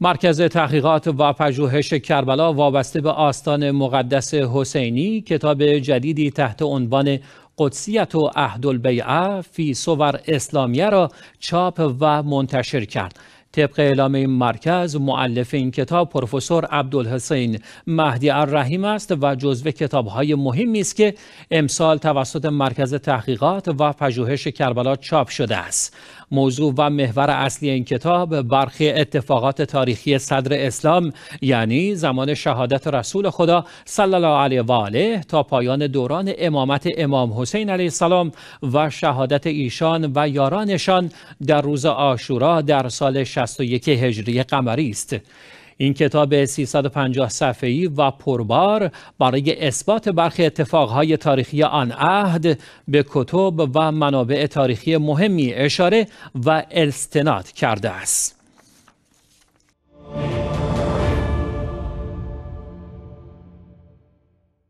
مرکز تحقیقات و پژوهش کربلا وابسته به آستان مقدس حسینی کتاب جدیدی تحت عنوان قدسیت و عهد فی صور اسلامیه را چاپ و منتشر کرد. طبق اعلام این مرکز معلف این کتاب پروفسور عبدالحسین مهدی الرحیم است و جزو کتابهای مهمی است که امسال توسط مرکز تحقیقات و پژوهش کربلا چاپ شده است موضوع و محور اصلی این کتاب برخی اتفاقات تاریخی صدر اسلام یعنی زمان شهادت رسول خدا صلی الله علیه و آله تا پایان دوران امامت امام حسین علیه السلام و شهادت ایشان و یارانشان در روز آشورا در سال 61 هجری قمری است این کتاب 350 صفحه‌ای و پربار برای اثبات برخی اتفاقهای تاریخی آن عهد به کتب و منابع تاریخی مهمی اشاره و استناد کرده است.